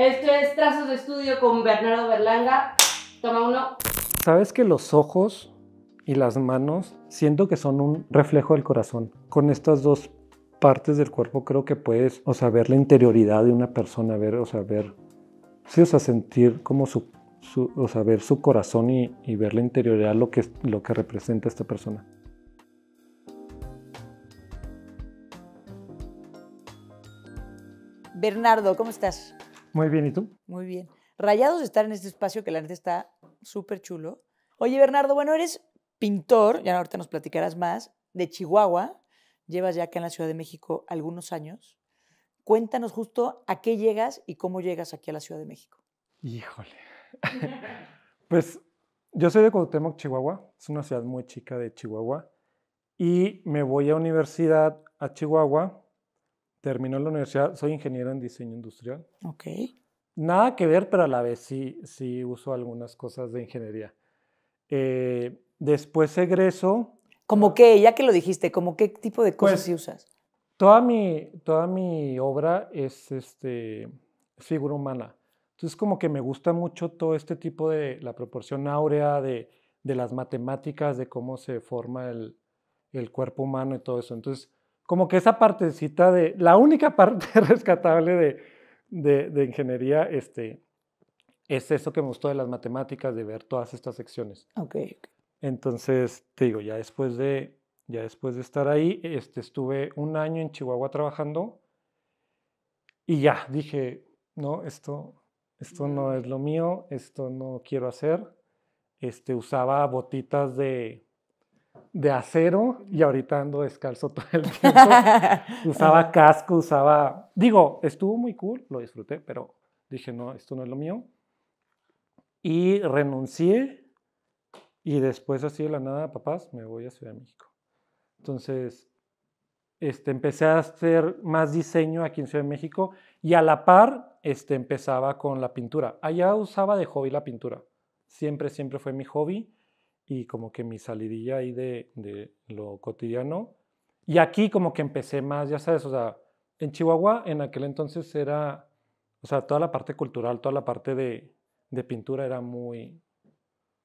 Esto es Trazos de Estudio con Bernardo Berlanga. Toma uno. ¿Sabes que los ojos y las manos siento que son un reflejo del corazón? Con estas dos partes del cuerpo creo que puedes, o sea, ver la interioridad de una persona, ver, o sea, ver, sí, o sentir como su, o sea, ver su corazón y, y, ver la interioridad, lo que, lo que representa esta persona. Bernardo, ¿cómo estás? Muy bien, ¿y tú? Muy bien. Rayados de estar en este espacio que la neta está súper chulo. Oye, Bernardo, bueno, eres pintor, ya ahorita nos platicarás más, de Chihuahua. Llevas ya acá en la Ciudad de México algunos años. Cuéntanos justo a qué llegas y cómo llegas aquí a la Ciudad de México. Híjole. pues yo soy de Cuauhtémoc, Chihuahua. Es una ciudad muy chica de Chihuahua. Y me voy a universidad a Chihuahua terminó la universidad, soy ingeniero en diseño industrial. Ok. Nada que ver, pero a la vez sí, sí uso algunas cosas de ingeniería. Eh, después egreso. ¿Cómo qué? Ya que lo dijiste, ¿como qué tipo de cosas pues, sí usas? Toda mi, toda mi obra es este, figura humana. Entonces como que me gusta mucho todo este tipo de la proporción áurea, de, de las matemáticas, de cómo se forma el, el cuerpo humano y todo eso. Entonces como que esa partecita de, la única parte rescatable de, ingeniería, este, es eso que me gustó de las matemáticas, de ver todas estas secciones. Ok. Entonces, te digo, ya después de, ya después de estar ahí, este, estuve un año en Chihuahua trabajando y ya dije, no, esto, esto no es lo mío, esto no quiero hacer. Este, usaba botitas de, de acero y ahorita ando descalzo todo el tiempo. usaba casco, usaba... Digo, estuvo muy cool, lo disfruté, pero dije, no, esto no es lo mío. Y renuncié y después así de la nada, papás, me voy a Ciudad de México. Entonces, este, empecé a hacer más diseño aquí en Ciudad de México y a la par este, empezaba con la pintura. Allá usaba de hobby la pintura. Siempre, siempre fue mi hobby y como que mi salidilla ahí de, lo cotidiano. Y aquí como que empecé más, ya sabes, o sea, en Chihuahua en aquel entonces era, o sea, toda la parte cultural, toda la parte de, de pintura era muy,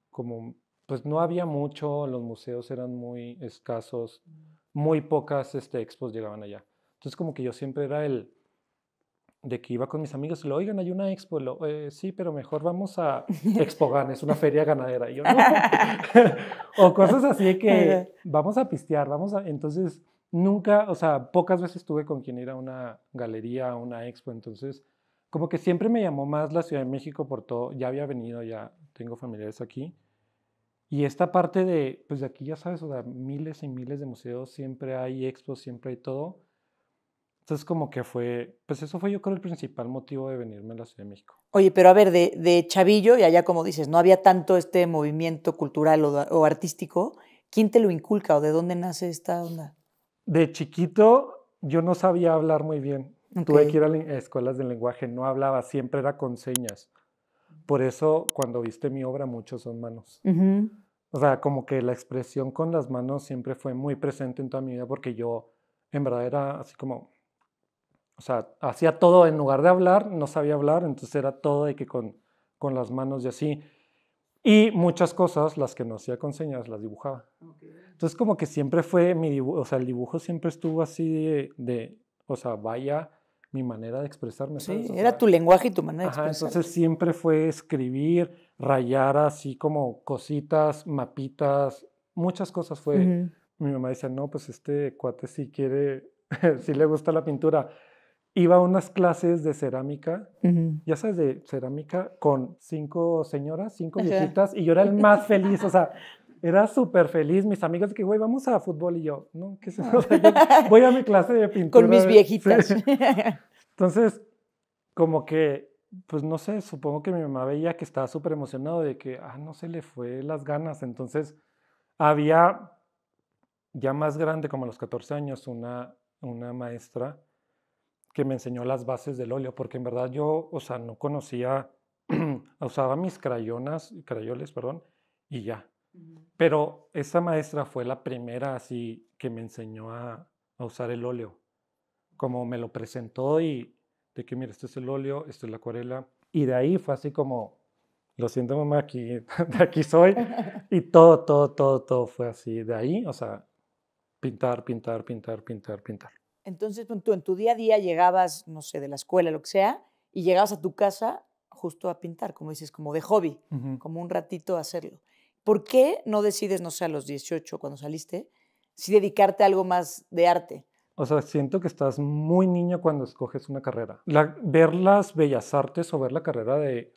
como, pues no había mucho, los museos eran muy escasos, muy pocas este, expos llegaban allá. Entonces como que yo siempre era el, de que iba con mis amigos y lo oigan, hay una expo, eh, sí, pero mejor vamos a Expogan, es una feria ganadera. yo, no. o cosas así que vamos a pistear, vamos a. Entonces, nunca, o sea, pocas veces estuve con quien ir a una galería, a una expo, entonces, como que siempre me llamó más la Ciudad de México por todo. Ya había venido, ya tengo familiares aquí. Y esta parte de, pues de aquí ya sabes, o sea, miles y miles de museos, siempre hay expos, siempre hay todo. Entonces como que fue, pues eso fue yo creo el principal motivo de venirme a la Ciudad de México. Oye, pero a ver, de, Chavillo y allá como dices, no había tanto este movimiento cultural o, artístico, ¿quién te lo inculca o de dónde nace esta onda? De chiquito yo no sabía hablar muy bien. Tuve que ir a escuelas de lenguaje, no hablaba, siempre era con señas. Por eso cuando viste mi obra muchos son manos. O sea, como que la expresión con las manos siempre fue muy presente en toda mi vida porque yo en verdad era así como o sea, hacía todo en lugar de hablar, no sabía hablar, entonces era todo de que con, con las manos y así. Y muchas cosas, las que no hacía con señas, las dibujaba. Entonces como que siempre fue mi dibujo, o sea, el dibujo siempre estuvo así de, o sea, vaya mi manera de expresarme. Sí, era tu lenguaje y tu manera de expresarme. Entonces siempre fue escribir, rayar así como cositas, mapitas, muchas cosas fue. Mi mamá decía, no, pues este cuate sí quiere, sí le gusta la pintura iba a unas clases de cerámica, ya sabes, de cerámica con cinco señoras, cinco viejitas, y yo era el más feliz, o sea, era súper feliz. Mis amigos que güey, vamos a fútbol, y yo, no, ¿qué se voy a mi clase de pintura. Con mis viejitas. Entonces, como que, pues no sé, supongo que mi mamá veía que estaba súper emocionado de que, ah, no se le fue las ganas. Entonces, había ya más grande, como a los 14 años, una, una maestra que me enseñó las bases del óleo, porque en verdad yo, o sea, no conocía, ah, usaba mis crayonas, crayoles, perdón, y ya. Pero esa maestra fue la primera así que me enseñó a, usar el óleo. Como me lo presentó y de que, mira, este es el óleo, esto es la acuarela. Y de ahí fue así como, lo siento mamá, aquí, de aquí soy. Y todo, todo, todo, todo fue así. De ahí, o sea, pintar, pintar, pintar, pintar, pintar. Entonces, pues, tú en tu día a día llegabas, no sé, de la escuela, lo que sea, y llegabas a tu casa justo a pintar, como dices, como de hobby, como un ratito a hacerlo. ¿Por qué no decides, no sé, a los 18 cuando saliste, si dedicarte a algo más de arte? O sea, siento que estás muy niño cuando escoges una carrera. ver las bellas artes o ver la carrera de,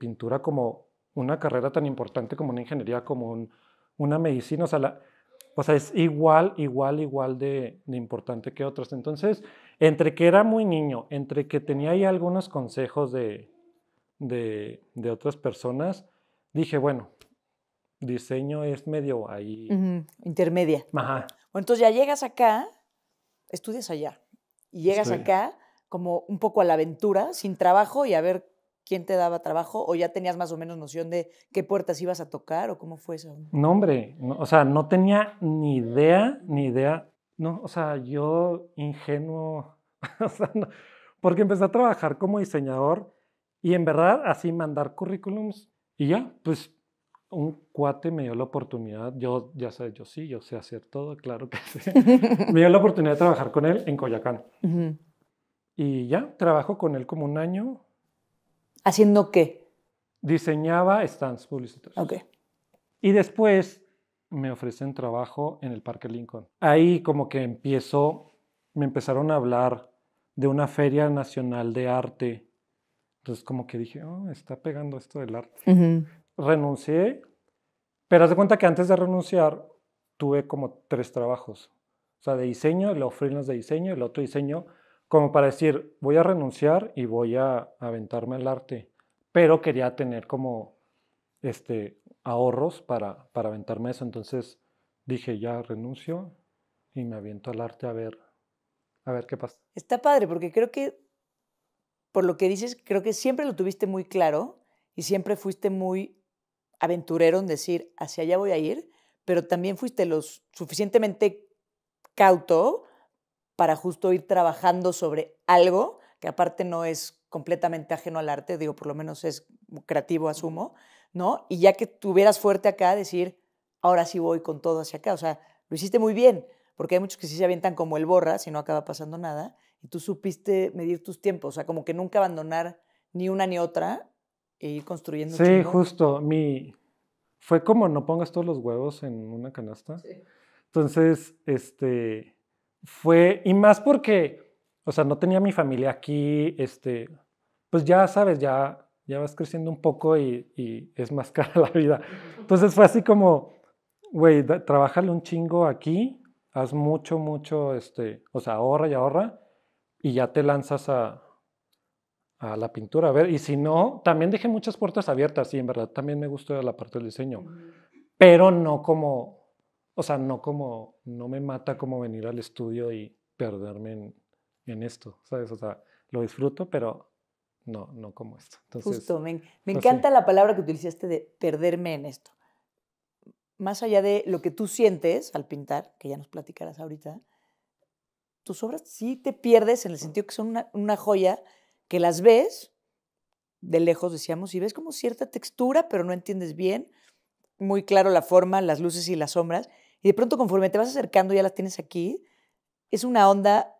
pintura como una carrera tan importante como una ingeniería, como una medicina, o sea, la, o sea, es igual, igual, igual de, importante que otras. Entonces, entre que era muy niño, entre que tenía ahí algunos consejos de, de, otras personas, dije, bueno, diseño es medio ahí. Intermedia. Ajá. Bueno, entonces ya llegas acá, estudias allá, y llegas acá como un poco a la aventura, sin trabajo y a ver quién te daba trabajo o ya tenías más o menos noción de qué puertas ibas a tocar o cómo fue eso? No, hombre, o sea, no tenía ni idea, ni idea. No, o sea, yo ingenuo, porque empecé a trabajar como diseñador y en verdad así mandar currículums y ya, pues un cuate me dio la oportunidad, yo ya sé, yo sí, yo sé hacer todo, claro que sí. me dio la oportunidad de trabajar con él en Coyacán. Y ya, trabajo con él como un año, ¿Haciendo qué? Diseñaba stands publicitarios. Ok. Y después me ofrecen trabajo en el Parque Lincoln. Ahí como que empiezo, me empezaron a hablar de una feria nacional de arte. Entonces como que dije, oh, está pegando esto del arte. Renuncié, pero haz de cuenta que antes de renunciar tuve como tres trabajos. O sea, de diseño, el freelance de diseño, el otro diseño como para decir, voy a renunciar y voy a aventarme al arte, pero quería tener como este, ahorros para, para aventarme eso, entonces dije, ya renuncio y me aviento al arte a ver, a ver qué pasa. Está padre, porque creo que, por lo que dices, creo que siempre lo tuviste muy claro y siempre fuiste muy aventurero en decir, hacia allá voy a ir, pero también fuiste lo suficientemente cauto para justo ir trabajando sobre algo que aparte no es completamente ajeno al arte, digo, por lo menos es creativo, asumo, ¿no? Y ya que tuvieras fuerte acá, decir, ahora sí voy con todo hacia acá, o sea, lo hiciste muy bien, porque hay muchos que sí se avientan como el borra, si no acaba pasando nada, y tú supiste medir tus tiempos, o sea, como que nunca abandonar ni una ni otra e ir construyendo. Sí, justo, mi... Fue como no pongas todos los huevos en una canasta. Entonces, este fue, y más porque, o sea, no tenía mi familia aquí, este, pues ya sabes, ya, ya vas creciendo un poco y, es más cara la vida. Entonces fue así como, güey, trabájale un chingo aquí, haz mucho, mucho, este, o sea, ahorra y ahorra, y ya te lanzas a, a la pintura. A ver, y si no, también dejé muchas puertas abiertas, sí, en verdad, también me gustó la parte del diseño, pero no como o sea, no como, no me mata como venir al estudio y perderme en, esto, ¿sabes? O sea, lo disfruto, pero no, no como esto. Justo, me, pues encanta la palabra que utilizaste de perderme en esto. Más allá de lo que tú sientes al pintar, que ya nos platicarás ahorita, tus obras sí te pierdes en el sentido que son una, una joya que las ves de lejos, decíamos, y ves como cierta textura, pero no entiendes bien, muy claro la forma, las luces y las sombras, y de pronto conforme te vas acercando, ya las tienes aquí, es una onda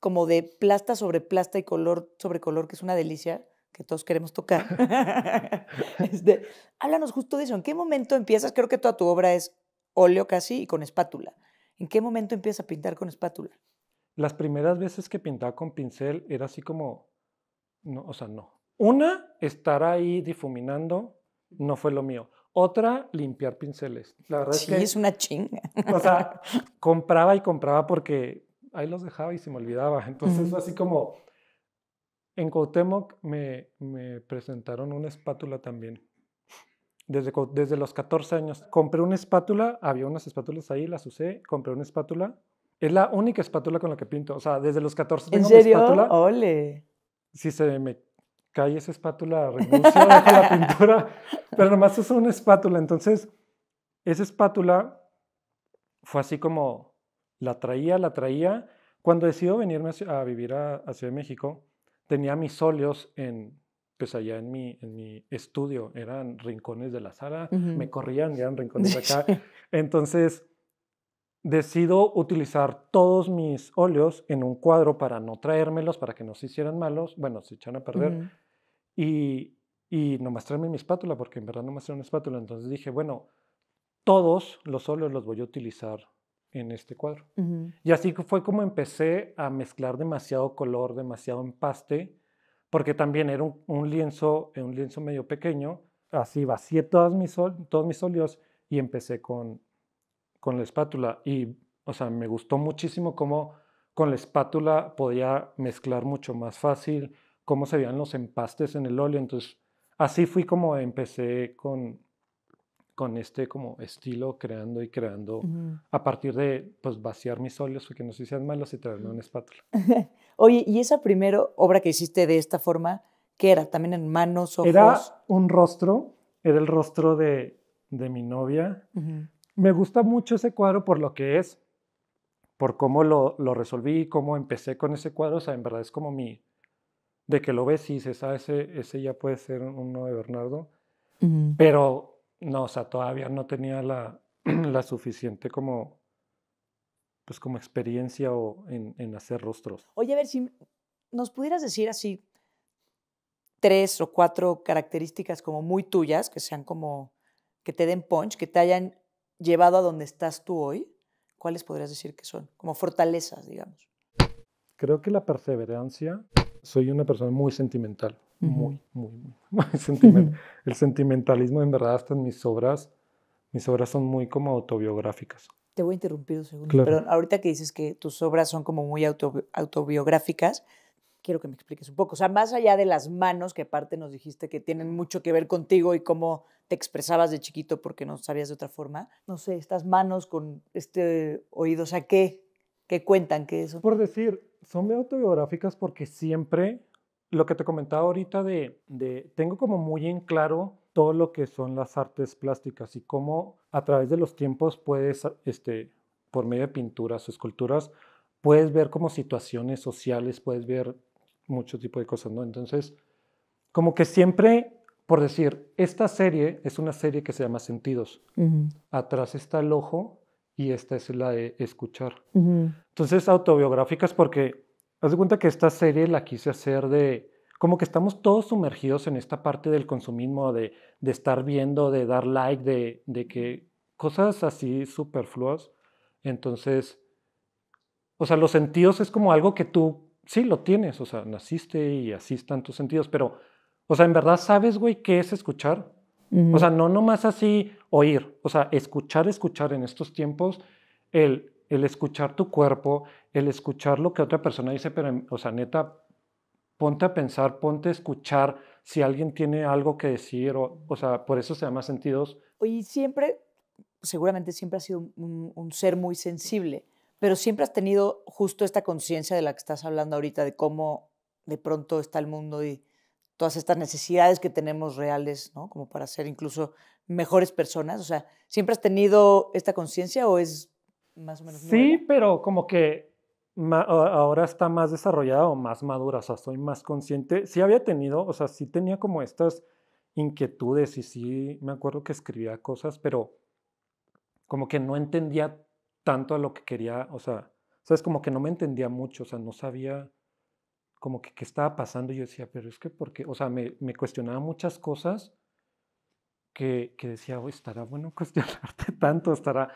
como de plasta sobre plasta y color sobre color, que es una delicia que todos queremos tocar. este, háblanos justo de eso. ¿En qué momento empiezas? Creo que toda tu obra es óleo casi y con espátula. ¿En qué momento empiezas a pintar con espátula? Las primeras veces que pintaba con pincel era así como, no, o sea, no. Una, estar ahí difuminando no fue lo mío. Otra, limpiar pinceles. La verdad sí, es que. es una chinga. O sea, compraba y compraba porque ahí los dejaba y se me olvidaba. Entonces, así como. En Cuauhtémoc me, me, presentaron una espátula también. Desde, desde los 14 años. Compré una espátula, había unas espátulas ahí, las usé, compré una espátula. Es la única espátula con la que pinto. O sea, desde los 14 tengo ¿En serio? ¡Ole! Si se me cae esa espátula, renuncio, la pintura, pero nomás es una espátula. Entonces, esa espátula fue así como la traía, la traía. Cuando decido venirme a, vivir a, Ciudad de México, tenía mis óleos en, pues allá en mi, en mi estudio, eran rincones de la sala, me corrían, eran rincones de acá. Entonces, decido utilizar todos mis óleos en un cuadro para no traérmelos, para que no se hicieran malos, bueno, se echan a perder. Y, y nomás traerme mi espátula, porque en verdad no era una espátula. Entonces dije, bueno, todos los óleos los voy a utilizar en este cuadro. Y así fue como empecé a mezclar demasiado color, demasiado empaste, porque también era un, lienzo, un lienzo medio pequeño. Así vacié todas mis, todos mis óleos y empecé con, con la espátula. Y, o sea, me gustó muchísimo cómo con la espátula podía mezclar mucho más fácil, cómo se veían los empastes en el óleo. Entonces, así fui como empecé con, con este como estilo creando y creando a partir de pues vaciar mis óleos que no se sean malos y traerme una espátula. Oye, ¿y esa primera obra que hiciste de esta forma, qué era? ¿También en manos, ojos? Era un rostro, era el rostro de, de mi novia. Me gusta mucho ese cuadro por lo que es, por cómo lo, lo resolví, cómo empecé con ese cuadro. O sea, en verdad es como mi, de que lo ves y dices, ah, ese, ya puede ser uno de Bernardo, pero no, o sea, todavía no tenía la, suficiente como, pues como experiencia o en, en, hacer rostros. Oye, a ver, si nos pudieras decir así tres o cuatro características como muy tuyas, que sean como, que te den punch, que te hayan llevado a donde estás tú hoy, ¿cuáles podrías decir que son? Como fortalezas, digamos. Creo que la perseverancia, soy una persona muy sentimental, muy, muy, muy, sentimental. El sentimentalismo, en verdad, hasta en mis obras, mis obras son muy como autobiográficas. Te voy a interrumpir un segundo. Perdón, ahorita que dices que tus obras son como muy autobiográficas, quiero que me expliques un poco. O sea, más allá de las manos, que aparte nos dijiste que tienen mucho que ver contigo y cómo te expresabas de chiquito porque no sabías de otra forma. No sé, estas manos con este oído, o sea, ¿qué? que cuentan que eso. Por decir, son autobiográficas porque siempre lo que te comentaba ahorita de, de, tengo como muy en claro todo lo que son las artes plásticas y cómo a través de los tiempos puedes, este, por medio de pinturas o esculturas, puedes ver como situaciones sociales, puedes ver mucho tipo de cosas, ¿no? Entonces, como que siempre, por decir, esta serie es una serie que se llama Sentidos. Atrás está el ojo y esta es la de escuchar. Entonces, autobiográficas porque haz de cuenta que esta serie la quise hacer de como que estamos todos sumergidos en esta parte del consumismo, de, estar viendo, de dar like, de, de que cosas así superfluas. Entonces, o sea, los sentidos es como algo que tú sí lo tienes, o sea, naciste y así están tus sentidos, pero, o sea, en verdad sabes, güey, qué es escuchar, o sea, no nomás así oír, o sea, escuchar, escuchar en estos tiempos, el, el escuchar tu cuerpo, el escuchar lo que otra persona dice, pero, o sea, neta, ponte a pensar, ponte a escuchar si alguien tiene algo que decir, o, sea, por eso se llama sentidos. Y siempre, seguramente siempre has sido un ser muy sensible, pero siempre has tenido justo esta conciencia de la que estás hablando ahorita, de cómo de pronto está el mundo y todas estas necesidades que tenemos reales, ¿no? Como para ser incluso mejores personas. O sea, ¿siempre has tenido esta conciencia o es más o menos... Sí, pero como que ahora está más desarrollada o más madura, o sea, soy más consciente. Sí había tenido, o sea, sí tenía como estas inquietudes y sí me acuerdo que escribía cosas, pero como que no entendía tanto a lo que quería, o sea, sabes, como que no me entendía mucho, o sea, no sabía como que qué estaba pasando. Yo decía, pero es que porque, o sea, me, me cuestionaba muchas cosas que, que decía, oh, estará bueno cuestionarte tanto, estará,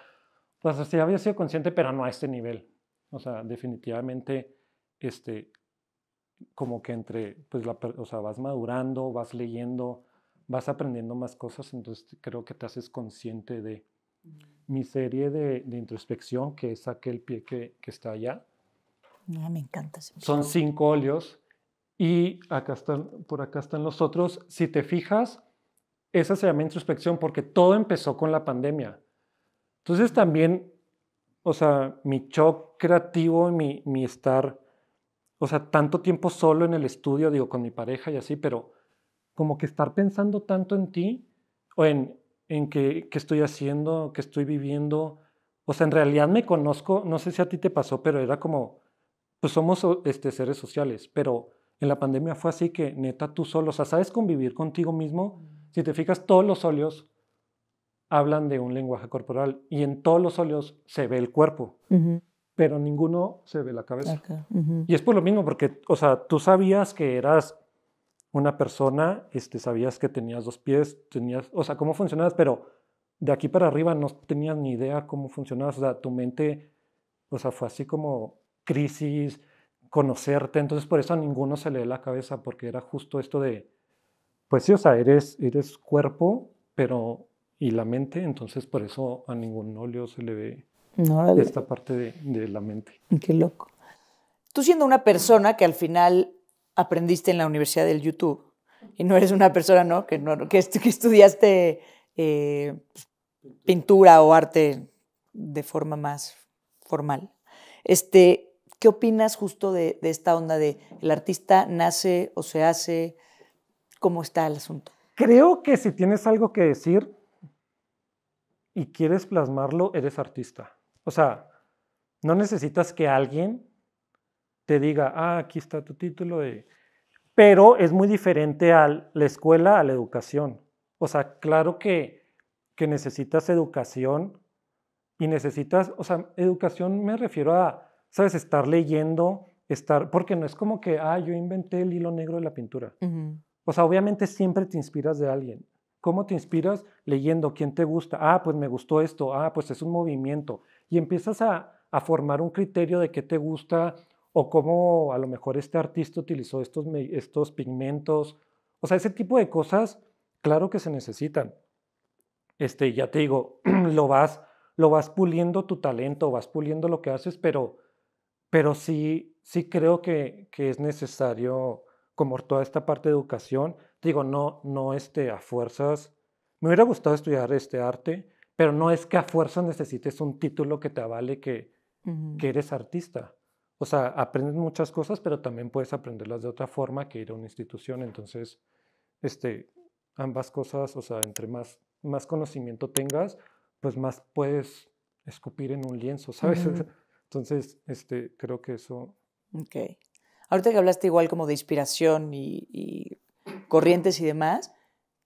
pues o sea, había sido consciente, pero no a este nivel. O sea, definitivamente, este, como que entre, pues, la, o sea, vas madurando, vas leyendo, vas aprendiendo más cosas, entonces creo que te haces consciente de mm. mi serie de, de introspección, que es aquel pie que, que está allá me encanta. Son cinco óleos y acá están, por acá están los otros. Si te fijas, esa se llama introspección porque todo empezó con la pandemia. Entonces también, o sea, mi shock creativo, mi, mi estar, o sea, tanto tiempo solo en el estudio, digo, con mi pareja y así, pero como que estar pensando tanto en ti o en, en qué, qué estoy haciendo, qué estoy viviendo. O sea, en realidad me conozco, no sé si a ti te pasó, pero era como, pues somos este, seres sociales, pero en la pandemia fue así que neta tú solo, o sea, sabes convivir contigo mismo. Mm. Si te fijas, todos los óleos hablan de un lenguaje corporal y en todos los óleos se ve el cuerpo, pero ninguno se ve la cabeza. Y es por lo mismo, porque, o sea, tú sabías que eras una persona, este, sabías que tenías dos pies, tenías, o sea, cómo funcionabas, pero de aquí para arriba no tenías ni idea cómo funcionabas, o sea, tu mente, o sea, fue así como crisis, conocerte. Entonces por eso a ninguno se le ve la cabeza, porque era justo esto de, pues sí, o sea, eres, cuerpo, pero y la mente, entonces por eso a ningún óleo se le ve esta parte de, la mente. Qué loco. Tú siendo una persona que al final aprendiste en la Universidad del YouTube, y no eres una persona, ¿no? Que, no, que, estudiaste eh, pintura o arte de forma más formal. Este, ¿Qué opinas justo de, esta onda de el artista nace o se hace? ¿Cómo está el asunto? Creo que si tienes algo que decir y quieres plasmarlo, eres artista. O sea, no necesitas que alguien te diga, ah, aquí está tu título. Pero es muy diferente a la escuela, a la educación. O sea, claro que, que necesitas educación y necesitas, o sea, educación me refiero a ¿sabes? Estar leyendo, estar, porque no es como que, ah, yo inventé el hilo negro de la pintura. O sea, obviamente siempre te inspiras de alguien. ¿Cómo te inspiras? Leyendo, ¿quién te gusta? Ah, pues me gustó esto, ah, pues es un movimiento. Y empiezas a, a formar un criterio de qué te gusta o cómo a lo mejor este artista utilizó estos, estos pigmentos. O sea, ese tipo de cosas, claro que se necesitan. Este, ya te digo, lo vas, lo vas puliendo tu talento, vas puliendo lo que haces, pero pero sí, sí creo que, es necesario como toda esta parte de educación, digo, no, no este, a fuerzas, me hubiera gustado estudiar este arte, pero no es que a fuerzas necesites un título que te avale que, que eres artista. O sea, aprendes muchas cosas, pero también puedes aprenderlas de otra forma que ir a una institución. Entonces, este, ambas cosas, o sea, entre más, más conocimiento tengas, pues más puedes escupir en un lienzo, ¿sabes? Entonces, este, creo que eso... Ok. Ahorita que hablaste igual como de inspiración y, corrientes y demás,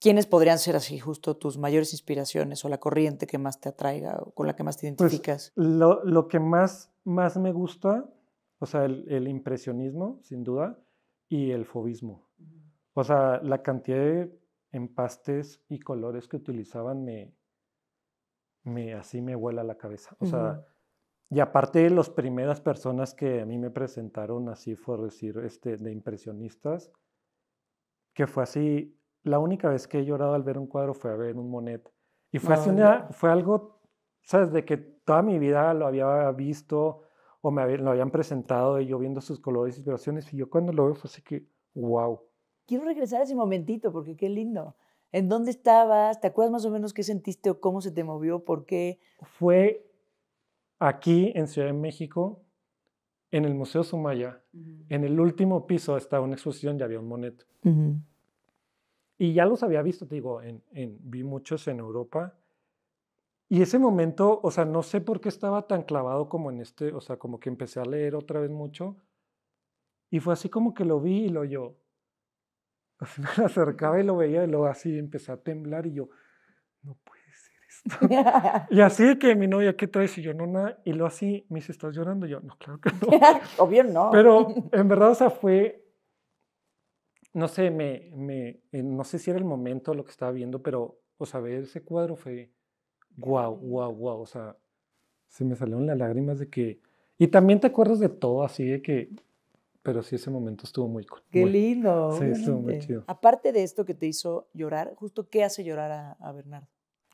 ¿quiénes podrían ser así justo tus mayores inspiraciones o la corriente que más te atraiga o con la que más te pues, identificas? lo, que más, más me gusta, o sea, el, impresionismo, sin duda, y el fobismo. O sea, la cantidad de empastes y colores que utilizaban me, me así me vuela la cabeza. O sea, y aparte, las primeras personas que a mí me presentaron así, fue decir, este, de impresionistas, que fue así, la única vez que he llorado al ver un cuadro fue a ver un Monet. Y fue, una, fue algo, ¿sabes? De que toda mi vida lo había visto o me lo habían presentado y yo viendo sus colores y vibraciones. Y yo cuando lo veo fue así que, wow. Quiero regresar a ese momentito porque qué lindo. ¿En dónde estabas? ¿Te acuerdas más o menos qué sentiste o cómo se te movió? ¿Por qué? Fue aquí en Ciudad de México, en el Museo Sumaya, en el último piso estaba una exposición y había un monet. Y ya los había visto, te digo, en, en, vi muchos en Europa. Y ese momento, o sea, no sé por qué estaba tan clavado como en este, o sea, como que empecé a leer otra vez mucho. Y fue así como que lo vi y lo yo. Me acercaba y lo veía y luego así empecé a temblar y yo, no puedo y así que mi novia, ¿qué traes? Y yo, no, nada. Y lo así, me dice, ¿estás llorando? Y yo, no, claro que no. Obvio no. Pero en verdad, o sea, fue, no sé, me, me eh, no sé si era el momento lo que estaba viendo, pero, o sea, ver ese cuadro fue, guau, guau, guau. O sea, se me salieron las lágrimas de que, y también te acuerdas de todo, así de que, pero sí, ese momento estuvo muy cool. Qué lindo. Sí, estuvo muy chido. Aparte de esto que te hizo llorar, justo, ¿qué hace llorar a, a Bernardo?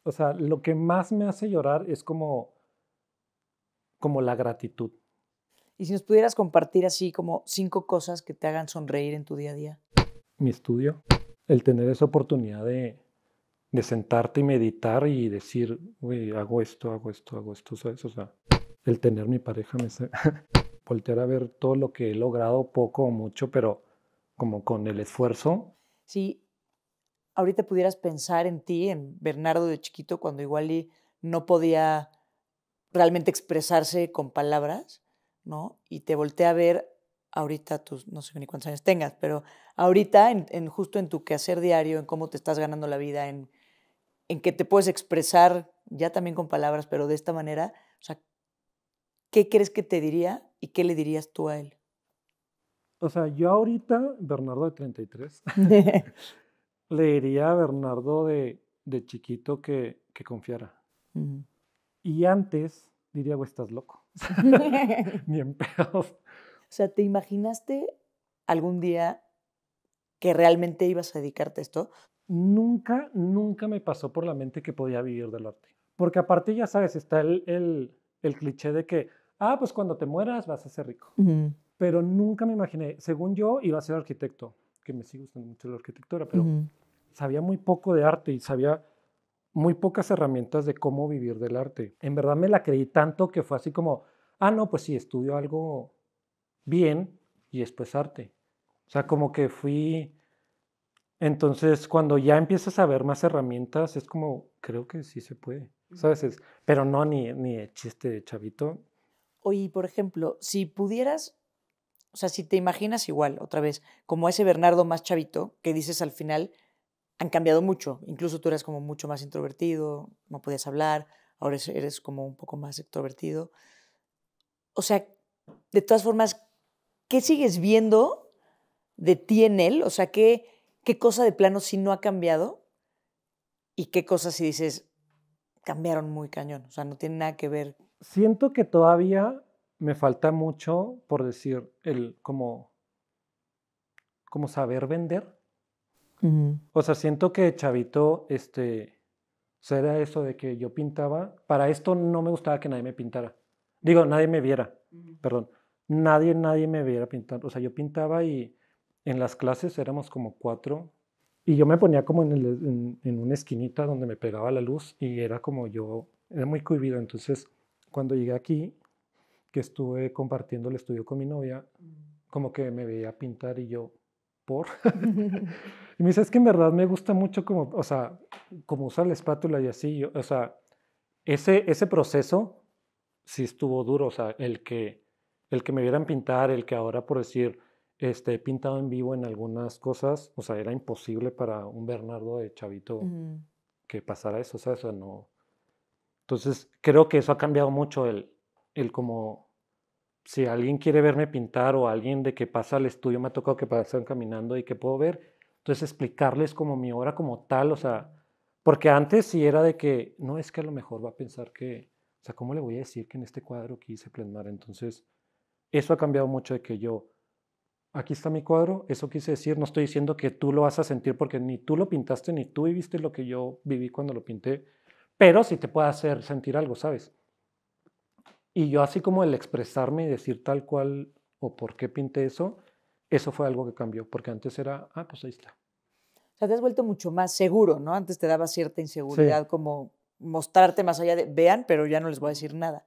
O sea, lo que más me hace llorar es como, como la gratitud. Y si nos pudieras compartir así como cinco cosas que te hagan sonreír en tu día a día. Mi estudio, el tener esa oportunidad de, de sentarte y meditar y decir, uy, hago esto, hago esto, hago esto, O sea, el tener mi pareja me voltear a ver todo lo que he logrado, poco o mucho, pero como con el esfuerzo. Sí, ahorita pudieras pensar en ti, en Bernardo de chiquito, cuando igual no podía realmente expresarse con palabras, ¿no? Y te volteé a ver ahorita tus, no sé ni cuántos años tengas, pero ahorita, en, justo en tu quehacer diario, en cómo te estás ganando la vida, en, en que te puedes expresar ya también con palabras, pero de esta manera, o sea, ¿qué crees que te diría y qué le dirías tú a él? O sea, yo ahorita, Bernardo de 33, le diría a Bernardo de, chiquito que, que confiara. Y antes diría, güey, estás loco. Ni en pedos. O sea, ¿te imaginaste algún día que realmente ibas a dedicarte a esto? Nunca, nunca me pasó por la mente que podía vivir del arte. Porque aparte, ya sabes, está el, el, cliché de que, ah, pues cuando te mueras vas a ser rico. Pero nunca me imaginé, según yo, iba a ser arquitecto que me sigue gustando mucho la arquitectura, pero sabía muy poco de arte y sabía muy pocas herramientas de cómo vivir del arte. En verdad me la creí tanto que fue así como, ah, no, pues sí, estudio algo bien y después arte. O sea, como que fui... Entonces, cuando ya empiezas a ver más herramientas, es como, creo que sí se puede, ¿sabes? pero no ni, ni chiste de chavito. Oye, por ejemplo, si pudieras o sea, si te imaginas igual, otra vez, como ese Bernardo más chavito que dices al final, han cambiado mucho. Incluso tú eras como mucho más introvertido, no podías hablar, ahora eres como un poco más extrovertido. O sea, de todas formas, ¿qué sigues viendo de ti en él? O sea, ¿qué, cosa de plano sí no ha cambiado? ¿Y qué cosas si dices cambiaron muy cañón? O sea, no tiene nada que ver. Siento que todavía me falta mucho por decir el como, como saber vender. O sea, siento que Chavito, este, o sea, eso de que yo pintaba. Para esto no me gustaba que nadie me pintara. Digo, nadie me viera, perdón. Nadie, nadie me viera pintando O sea, yo pintaba y en las clases éramos como cuatro y yo me ponía como en, una esquinita donde me pegaba la luz y era como yo, era muy cohibido. Entonces, cuando llegué aquí, que estuve compartiendo el estudio con mi novia, como que me veía pintar y yo, ¿por? y me dice, es que en verdad me gusta mucho como, o sea, como usar la espátula y así, yo, o sea, ese, ese proceso sí estuvo duro, o sea, el que, el que me vieran pintar, el que ahora por decir, este, he pintado en vivo en algunas cosas, o sea, era imposible para un Bernardo de chavito que pasara eso, o sea, eso no. Entonces, creo que eso ha cambiado mucho el, el como, si alguien quiere verme pintar o alguien de que pasa al estudio, me ha tocado que pasan caminando y que puedo ver, entonces explicarles como mi obra como tal, o sea, porque antes si era de que, no, es que a lo mejor va a pensar que, o sea, ¿cómo le voy a decir que en este cuadro quise plasmar? Entonces, eso ha cambiado mucho de que yo, aquí está mi cuadro, eso quise decir, no estoy diciendo que tú lo vas a sentir porque ni tú lo pintaste, ni tú viviste lo que yo viví cuando lo pinté, pero sí te puede hacer sentir algo, ¿sabes? Y yo así como el expresarme y decir tal cual o por qué pinté eso, eso fue algo que cambió, porque antes era, ah, pues ahí está. O sea, te has vuelto mucho más seguro, ¿no? Antes te daba cierta inseguridad como mostrarte más allá de, vean, pero ya no les voy a decir nada.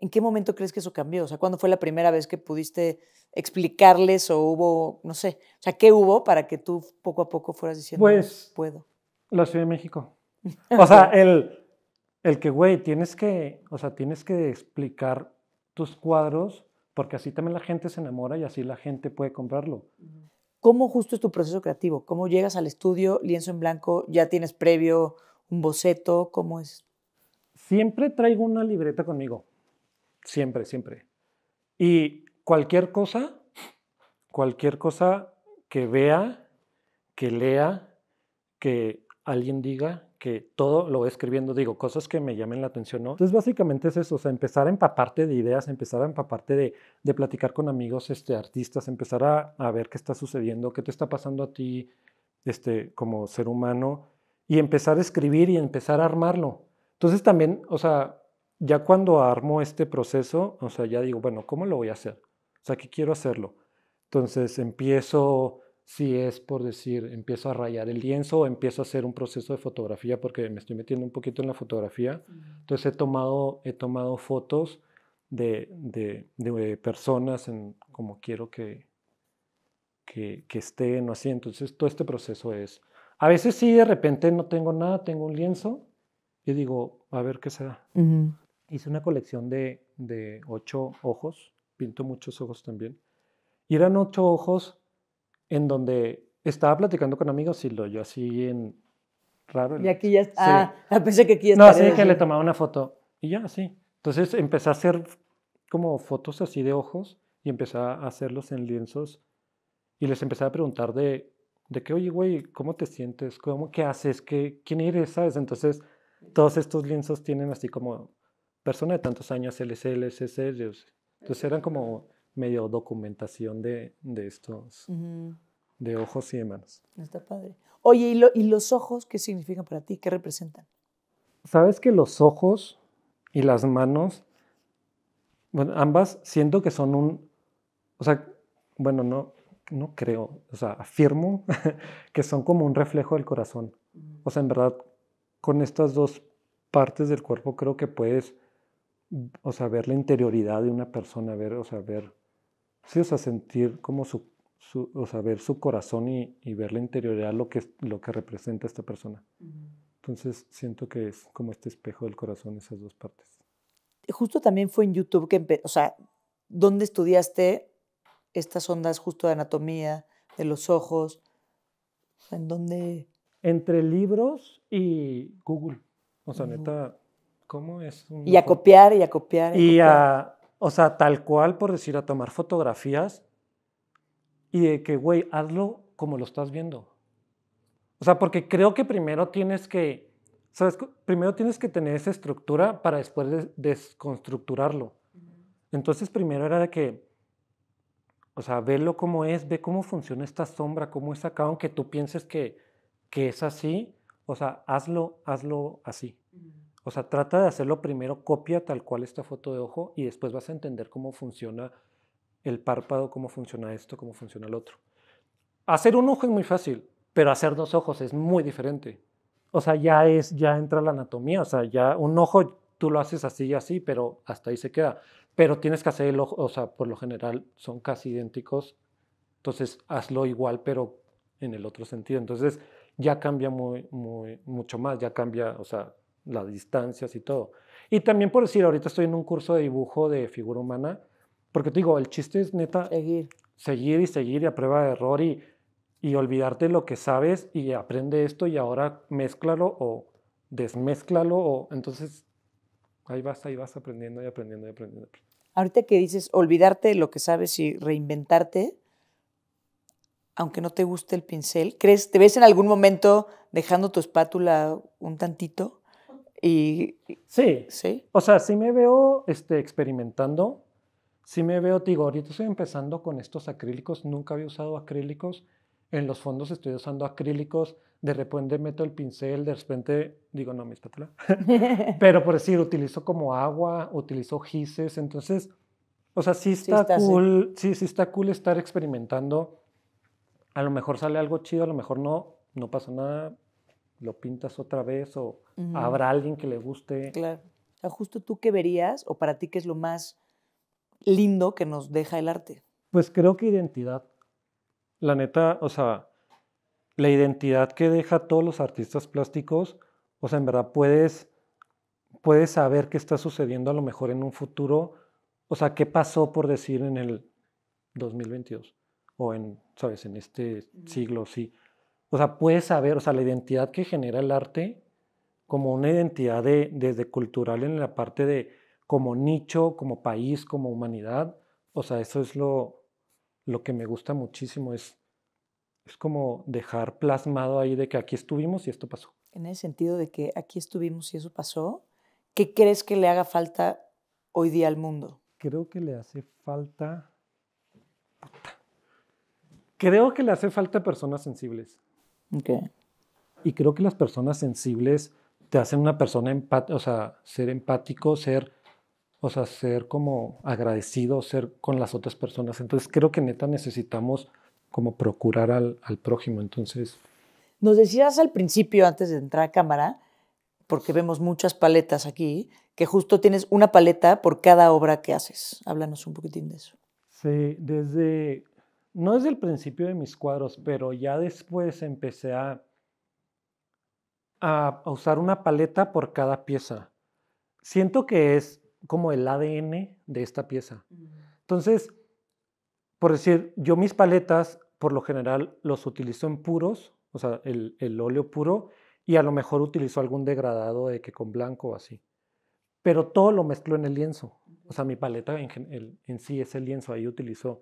¿En qué momento crees que eso cambió? O sea, ¿cuándo fue la primera vez que pudiste explicarles o hubo, no sé, o sea, ¿qué hubo para que tú poco a poco fueras diciendo, pues, puedo? La Ciudad de México. O sea, el el que, güey, tienes que, o sea, tienes que explicar tus cuadros porque así también la gente se enamora y así la gente puede comprarlo. ¿Cómo justo es tu proceso creativo? ¿Cómo llegas al estudio, lienzo en blanco, ya tienes previo un boceto? ¿Cómo es? Siempre traigo una libreta conmigo. Siempre, siempre. Y cualquier cosa, cualquier cosa que vea, que lea, que alguien diga, todo lo escribiendo, digo, cosas que me llamen la atención, ¿no? Entonces básicamente es eso, o sea, empezar a empaparte de ideas, empezar a empaparte de, de platicar con amigos, este, artistas, empezar a, ver qué está sucediendo, qué te está pasando a ti, este, como ser humano, y empezar a escribir y empezar a armarlo. Entonces también, o sea, ya cuando armo este proceso, o sea, ya digo, bueno, ¿cómo lo voy a hacer? O sea, ¿qué quiero hacerlo? Entonces empiezo si es por decir, empiezo a rayar el lienzo o empiezo a hacer un proceso de fotografía, porque me estoy metiendo un poquito en la fotografía. Entonces he tomado, he tomado fotos de, personas en como quiero que, que, que estén o así. Entonces todo este proceso es... A veces sí, de repente no tengo nada, tengo un lienzo y digo, a ver qué se Hice una colección de, de ocho ojos, pinto muchos ojos también. Y eran ocho ojos en donde estaba platicando con amigos y lo yo así en raro. Y aquí ya está. pensé que aquí ya No, así que le tomaba una foto. Y ya, así. Entonces empecé a hacer como fotos así de ojos y empecé a hacerlos en lienzos y les empecé a preguntar de, de qué oye, güey, ¿cómo te sientes? ¿Cómo, ¿Qué haces? ¿Qué, ¿Quién eres? ¿Sabes? Entonces, todos estos lienzos tienen así como persona de tantos años, LCL, SSL. Entonces eran como medio documentación de, estos, de ojos y de manos. Está padre. Oye, ¿y, los ojos qué significan para ti? ¿Qué representan? Sabes que los ojos y las manos, bueno, ambas siento que son un, o sea, bueno, no, no creo, o sea, afirmo que son como un reflejo del corazón. O sea, en verdad, con estas dos partes del cuerpo creo que puedes, o sea, ver la interioridad de una persona, ver, o sea, ver Sí, o sea, sentir como su, o sea, ver su corazón y, y, ver la interioridad, lo que, lo que representa esta persona. Entonces siento que es como este espejo del corazón, esas dos partes. Justo también fue en YouTube que, o sea, ¿dónde estudiaste estas ondas justo de anatomía, de los ojos? ¿En dónde? Entre libros y Google. O sea, neta, ¿cómo es? Y a copiar, y a copiar. Y, y a, copiar. O sea, tal cual, por decir, a tomar fotografías y de que, güey, hazlo como lo estás viendo. O sea, porque creo que primero tienes que, ¿sabes? Primero tienes que tener esa estructura para después desconstructurarlo. Entonces, primero era de que, o sea, verlo como es, ve cómo funciona esta sombra, cómo es acá, aunque tú pienses que, que es así, o sea, hazlo, hazlo así. O sea, trata de hacerlo primero, copia tal cual esta foto de ojo y después vas a entender cómo funciona el párpado, cómo funciona esto, cómo funciona el otro. Hacer un ojo es muy fácil, pero hacer dos ojos es muy diferente. O sea, ya es, ya entra la anatomía, o sea, ya un ojo tú lo haces así y así, pero hasta ahí se queda. Pero tienes que hacer el ojo, o sea, por lo general son casi idénticos, entonces hazlo igual, pero en el otro sentido. Entonces ya cambia muy, mucho más, ya cambia, o sea, las distancias y todo. Y también por decir, ahorita estoy en un curso de dibujo de figura humana, porque te digo, el chiste es neta seguir, seguir y seguir y a prueba de error y, olvidarte lo que sabes y aprende esto y ahora mézclalo o desmezclalo o entonces ahí vas, ahí vas aprendiendo y aprendiendo y aprendiendo. Ahorita que dices olvidarte lo que sabes y reinventarte, aunque no te guste el pincel, ¿crees, te ves en algún momento dejando tu espátula un tantito? Y, sí. sí. O sea, sí me veo este, experimentando. Sí me veo, digo, ahorita estoy empezando con estos acrílicos. Nunca había usado acrílicos. En los fondos estoy usando acrílicos. De repente meto el pincel, de repente digo, no, mi espátula. Pero por decir, utilizo como agua, utilizo gises. Entonces, o sea, sí está, cool. sí, sí está cool estar experimentando. A lo mejor sale algo chido, a lo mejor no. No pasa nada lo pintas otra vez o habrá alguien que le guste. Claro. justo tú qué verías o para ti qué es lo más lindo que nos deja el arte. Pues creo que identidad. La neta, o sea, la identidad que deja todos los artistas plásticos, o sea, en verdad puedes, puedes saber qué está sucediendo a lo mejor en un futuro, o sea, qué pasó por decir en el 2022 o en, sabes, en este siglo, sí. O sea, puedes saber, o sea, la identidad que genera el arte como una identidad de, desde cultural en la parte de como nicho, como país, como humanidad. O sea, eso es lo, lo que me gusta muchísimo, es, es como dejar plasmado ahí de que aquí estuvimos y esto pasó. En el sentido de que aquí estuvimos y eso pasó, ¿qué crees que le haga falta hoy día al mundo? Creo que le hace falta... Creo que le hace falta personas sensibles. Okay. Y creo que las personas sensibles te hacen una persona o sea, ser empático, ser, o sea, ser como agradecido, ser con las otras personas. Entonces creo que neta necesitamos como procurar al, al prójimo. Entonces... Nos decías al principio, antes de entrar a cámara, porque vemos muchas paletas aquí, que justo tienes una paleta por cada obra que haces. Háblanos un poquitín de eso. Sí, desde no desde el principio de mis cuadros, pero ya después empecé a, a, usar una paleta por cada pieza. Siento que es como el ADN de esta pieza. Entonces, por decir, yo mis paletas por lo general los utilizo en puros, o sea, el, óleo puro, y a lo mejor utilizo algún degradado de que con blanco o así. Pero todo lo mezclo en el lienzo. O sea, mi paleta en sí es el lienzo, ahí utilizo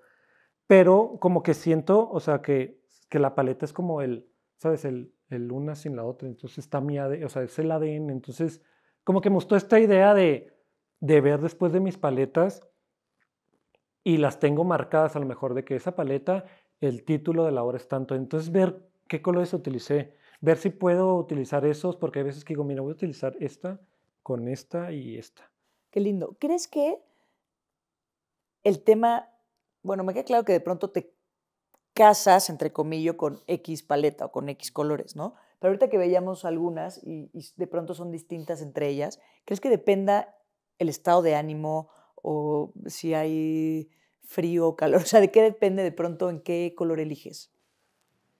pero como que siento, o sea, que, la paleta es como el, ¿sabes? El, el una sin la otra, entonces está mi ADN, o sea, es el ADN, entonces como que me gustó esta idea de, de ver después de mis paletas y las tengo marcadas a lo mejor de que esa paleta, el título de la obra es tanto, entonces ver qué colores utilicé, ver si puedo utilizar esos, porque hay veces que digo, mira, voy a utilizar esta con esta y esta. Qué lindo. ¿Crees que el tema bueno, me queda claro que de pronto te casas, entre comillas, con X paleta o con X colores, ¿no? Pero ahorita que veíamos algunas y, de pronto son distintas entre ellas, ¿crees que dependa el estado de ánimo o si hay frío o calor? O sea, ¿de qué depende de pronto en qué color eliges?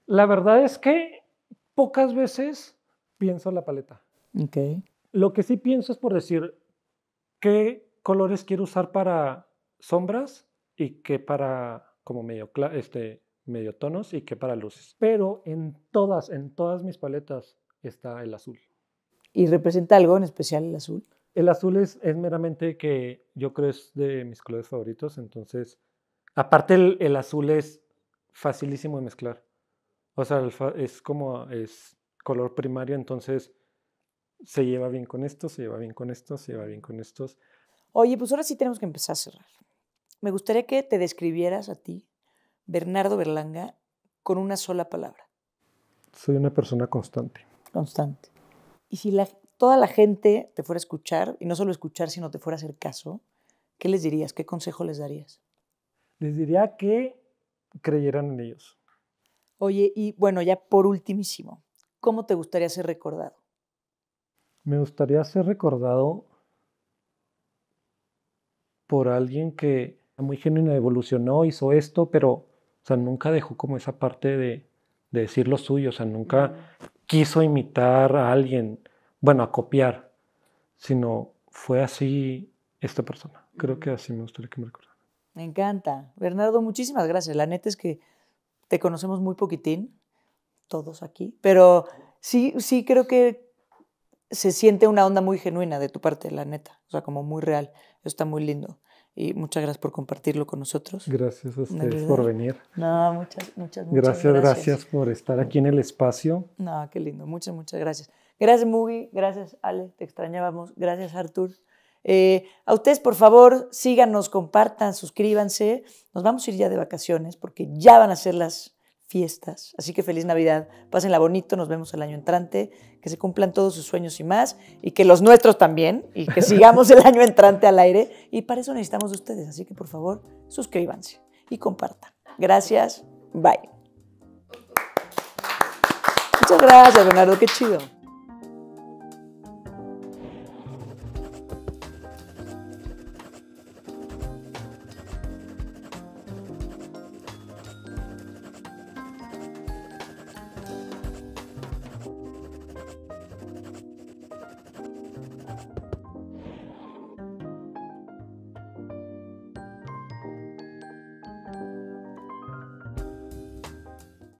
La verdad es que pocas veces pienso en la paleta. Lo que sí pienso es por decir qué colores quiero usar para sombras y que para como medio, este, medio tonos y que para luces. Pero en todas, en todas mis paletas está el azul. ¿Y representa algo en especial el azul? El azul es, es meramente que yo creo es de mis colores favoritos, entonces, aparte el, azul es facilísimo de mezclar. O sea, es como, es color primario, entonces se lleva bien con esto se lleva bien con esto se lleva bien con estos. Oye, pues ahora sí tenemos que empezar a cerrar. Me gustaría que te describieras a ti, Bernardo Berlanga, con una sola palabra. Soy una persona constante. Constante. Y si toda la gente te fuera a escuchar, y no solo escuchar, sino te fuera a hacer caso, ¿qué les dirías? ¿Qué consejo les darías? Les diría que creyeran en ellos. Oye, y bueno, ya por ultimísimo, ¿cómo te gustaría ser recordado? Me gustaría ser recordado por alguien que muy genuina, evolucionó, hizo esto, pero sea, nunca dejó como esa parte de, decir lo suyo, o sea, nunca quiso imitar a alguien, bueno, a copiar, sino fue así esta persona. Creo que así me gustaría que me recordaran. Me encanta. Bernardo, muchísimas gracias. La neta es que te conocemos muy poquitín, todos aquí, pero sí, sí creo que se siente una onda muy genuina de tu parte, la neta, o sea, como muy real. está muy lindo. Y muchas gracias por compartirlo con nosotros. Gracias a ustedes por venir. No, muchas, muchas, gracias, gracias. Gracias por estar aquí en el espacio. No, qué lindo. Muchas, muchas gracias. Gracias, Mugi. Gracias, Ale. Te extrañábamos. Gracias, Artur. Eh, a ustedes, por favor, síganos, compartan, suscríbanse. Nos vamos a ir ya de vacaciones porque ya van a ser las fiestas. Así que feliz Navidad, pásenla bonito, nos vemos el año entrante, que se cumplan todos sus sueños y más, y que los nuestros también, y que sigamos el año entrante al aire. Y para eso necesitamos de ustedes, así que por favor, suscríbanse y compartan. Gracias, bye. Muchas gracias, Leonardo, qué chido.